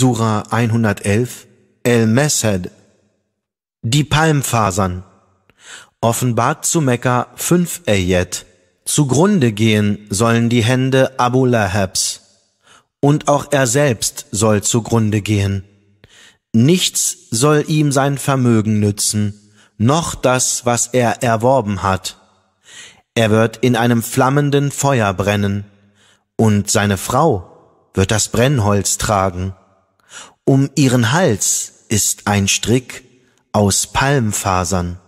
Sura 111 El-Meshed, die Palmfasern, offenbart zu Mekka 5 Ayat. Zugrunde gehen sollen die Hände Abu Lahabs, und auch er selbst soll zugrunde gehen. Nichts soll ihm sein Vermögen nützen, noch das, was er erworben hat. Er wird in einem flammenden Feuer brennen, und seine Frau wird das Brennholz tragen. Um ihren Hals ist ein Strick aus Palmfasern.